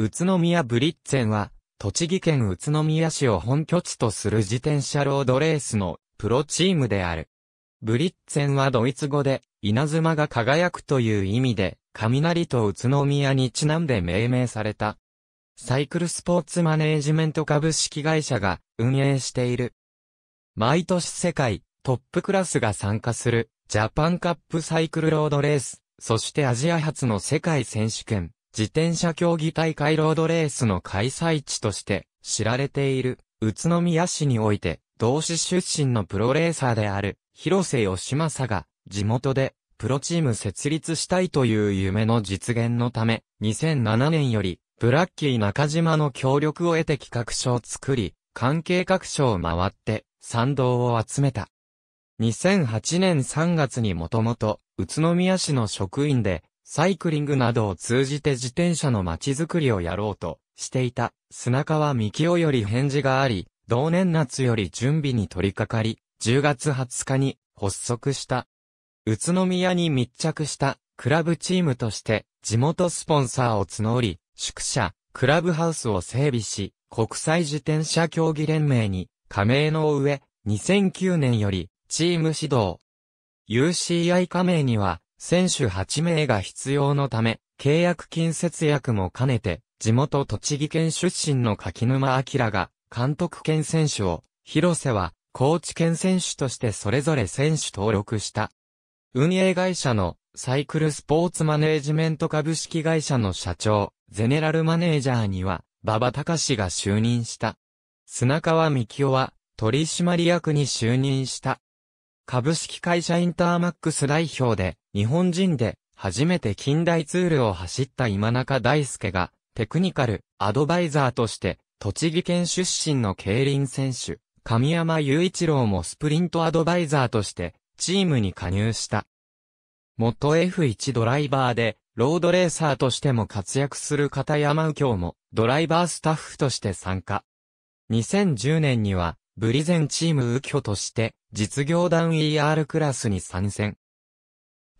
宇都宮ブリッツェンは、栃木県宇都宮市を本拠地とする自転車ロードレースのプロチームである。ブリッツェンはドイツ語で、稲妻が輝くという意味で、雷と宇都宮にちなんで命名された。サイクルスポーツマネージメント株式会社が運営している。毎年世界トップクラスが参加するジャパンカップサイクルロードレース、そしてアジア初の世界選手権、自転車競技大会ロードレースの開催地として知られている宇都宮市において同市出身のプロレーサーである広瀬義正が地元でプロチーム設立したいという夢の実現のため2007年よりブラッキー中島の協力を得て企画書を作り関係各所を回って賛同を集めた。2008年3月にもともと宇都宮市の職員でサイクリングなどを通じて自転車の街づくりをやろうとしていた砂川幹夫より返事があり、同年夏より準備に取り掛かり、10月20日に発足した。宇都宮に密着したクラブチームとして地元スポンサーを募り、宿舎、クラブハウスを整備し、国際自転車競技連盟に加盟の上、2009年よりチーム指導。UCI 加盟には選手8名が必要のため、契約金節約も兼ねて、地元栃木県出身の柿沼明が、監督兼選手を、広瀬は、高知県選手としてそれぞれ選手登録した。運営会社の、サイクルスポーツマネージメント株式会社の社長、ゼネラルマネージャーには、馬場隆が就任した。砂川幹夫は、取締役に就任した。株式会社インターマックス代表で、日本人で初めて近代ツールを走った今中大輔が、テクニカル、アドバイザーとして、栃木県出身の競輪選手、神山雄一郎もスプリントアドバイザーとして、チームに加入した。元 F1 ドライバーで、ロードレーサーとしても活躍する片山右京も、ドライバースタッフとして参加。2010年には、ブリゼンチーム右京として、実業団 ER クラスに参戦。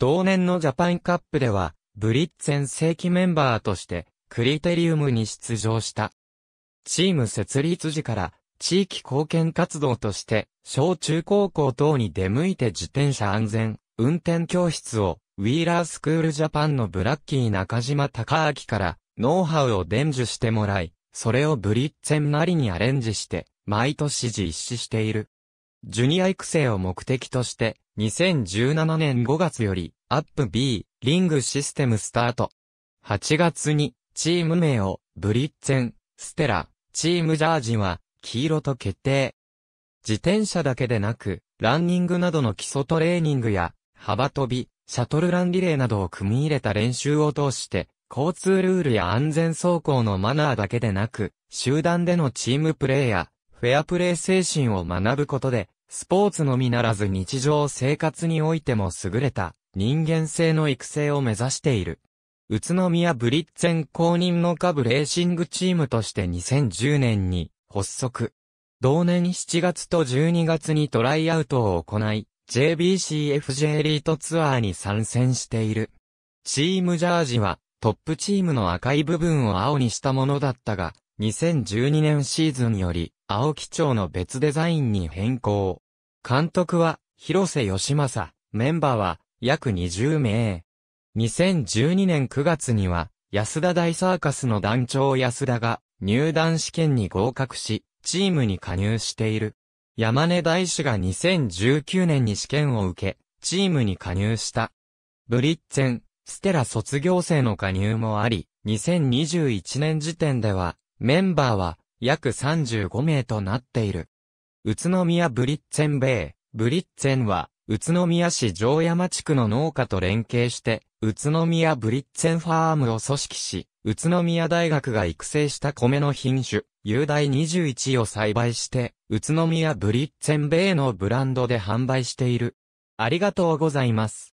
同年のジャパンカップでは、ブリッツェン正規メンバーとして、クリテリウムに出場した。チーム設立時から、地域貢献活動として、小中高校等に出向いて自転車安全、運転教室を、ウィーラースクールジャパンのブラッキー中島隆明から、ノウハウを伝授してもらい、それをブリッツェンなりにアレンジして、毎年実施している。ジュニア育成を目的として、2017年5月より、アップ B、リングシステムスタート。8月に、チーム名を、ブリッツェン、ステラ、チームジャージは、黄色と決定。自転車だけでなく、ランニングなどの基礎トレーニングや、幅跳び、シャトルランリレーなどを組み入れた練習を通して、交通ルールや安全走行のマナーだけでなく、集団でのチームプレーや、フェアプレー精神を学ぶことで、スポーツのみならず日常生活においても優れた人間性の育成を目指している。宇都宮ブリッツェン公認の下部レーシングチームとして2010年に発足。同年7月と12月にトライアウトを行い、JBCFJ エリートツアーに参戦している。チームジャージはトップチームの赤い部分を青にしたものだったが、2012年シーズンより青木町の別デザインに変更。監督は、広瀬義正、メンバーは、約20名。2012年9月には、安田大サーカスの団長安田が、入団試験に合格し、チームに加入している。山根大志が2019年に試験を受け、チームに加入した。ブリッツェン、ステラ卒業生の加入もあり、2021年時点では、メンバーは約35名となっている。宇都宮ブリッツェンベイ、ブリッツェンは、宇都宮市城山地区の農家と連携して、宇都宮ブリッツェンファームを組織し、宇都宮大学が育成した米の品種、雄大21を栽培して、宇都宮ブリッツェンベイのブランドで販売している。ありがとうございます。